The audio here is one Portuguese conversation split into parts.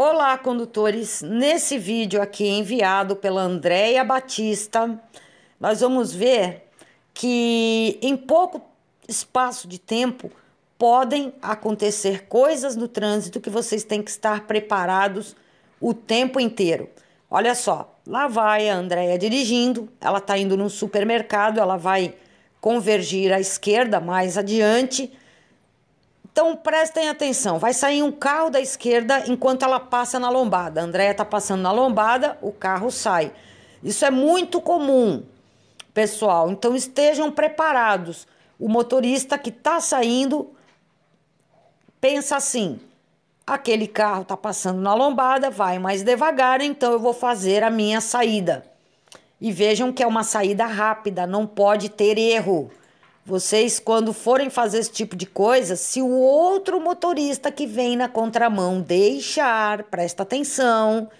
Olá, condutores! Nesse vídeo aqui enviado pela Andréia Batista, nós vamos ver que em pouco espaço de tempo podem acontecer coisas no trânsito que vocês têm que estar preparados o tempo inteiro. Olha só, lá vai a Andréia dirigindo, ela está indo num supermercado, ela vai convergir à esquerda mais adiante então prestem atenção, vai sair um carro da esquerda enquanto ela passa na lombada. A Andrea está passando na lombada, o carro sai. Isso é muito comum, pessoal. Então estejam preparados. O motorista que está saindo pensa assim: aquele carro está passando na lombada, vai mais devagar, então eu vou fazer a minha saída. E vejam que é uma saída rápida, não pode ter erro. Vocês, quando forem fazer esse tipo de coisa, se o outro motorista que vem na contramão deixar, presta atenção,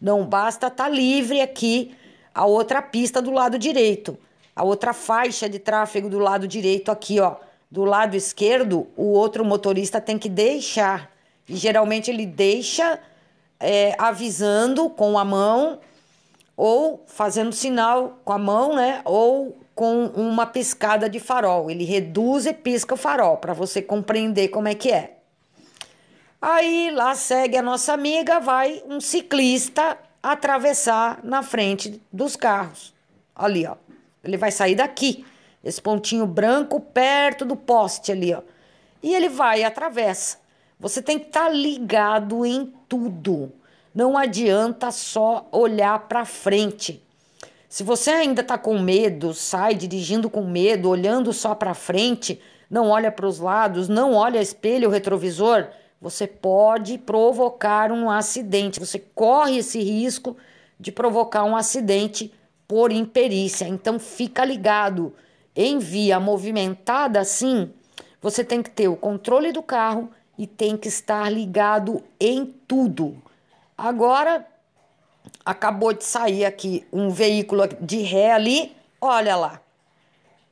não basta estar tá livre aqui a outra pista do lado direito, a outra faixa de tráfego do lado direito aqui, ó. Do lado esquerdo, o outro motorista tem que deixar. E geralmente ele deixa é, avisando com a mão ou fazendo sinal com a mão, né? Ou com uma piscada de farol. Ele reduz e pisca o farol para você compreender como é que é. Aí lá segue a nossa amiga, vai um ciclista atravessar na frente dos carros. Ali, ó. Ele vai sair daqui, esse pontinho branco perto do poste ali, ó. E ele vai e atravessa. Você tem que estar tá ligado em tudo. Não adianta só olhar para frente. Se você ainda está com medo, sai dirigindo com medo, olhando só para frente, não olha para os lados, não olha espelho, retrovisor, você pode provocar um acidente. Você corre esse risco de provocar um acidente por imperícia. Então fica ligado. Em via movimentada assim, você tem que ter o controle do carro e tem que estar ligado em tudo. Agora acabou de sair aqui um veículo de ré ali, olha lá.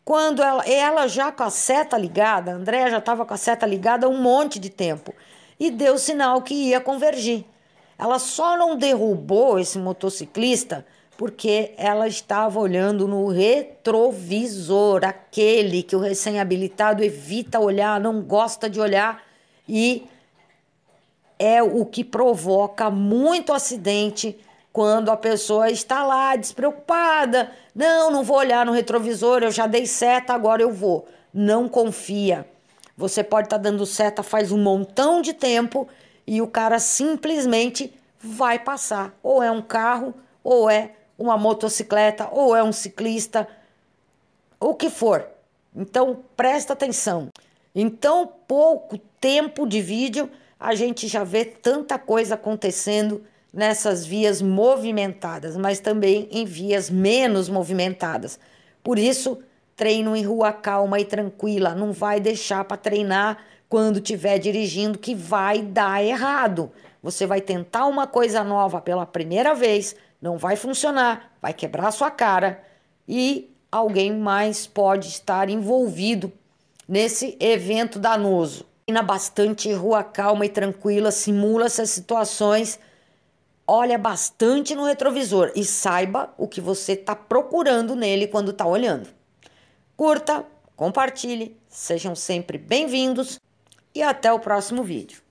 Quando ela, ela já com a seta ligada, Andréa já estava com a seta ligada um monte de tempo e deu sinal que ia convergir. Ela só não derrubou esse motociclista porque ela estava olhando no retrovisor, aquele que o recém-habilitado evita olhar, não gosta de olhar e é o que provoca muito acidente quando a pessoa está lá despreocupada, não, não vou olhar no retrovisor, eu já dei seta, agora eu vou. Não confia. Você pode estar tá dando seta faz um montão de tempo e o cara simplesmente vai passar. Ou é um carro, ou é uma motocicleta, ou é um ciclista, o que for. Então presta atenção. Em tão pouco tempo de vídeo, a gente já vê tanta coisa acontecendo nessas vias movimentadas, mas também em vias menos movimentadas. Por isso, treino em rua calma e tranquila, não vai deixar para treinar quando estiver dirigindo que vai dar errado. Você vai tentar uma coisa nova pela primeira vez, não vai funcionar, vai quebrar sua cara e alguém mais pode estar envolvido nesse evento danoso. Na bastante rua calma e tranquila, simula essas situações olha bastante no retrovisor e saiba o que você está procurando nele quando está olhando. Curta, compartilhe, sejam sempre bem-vindos e até o próximo vídeo.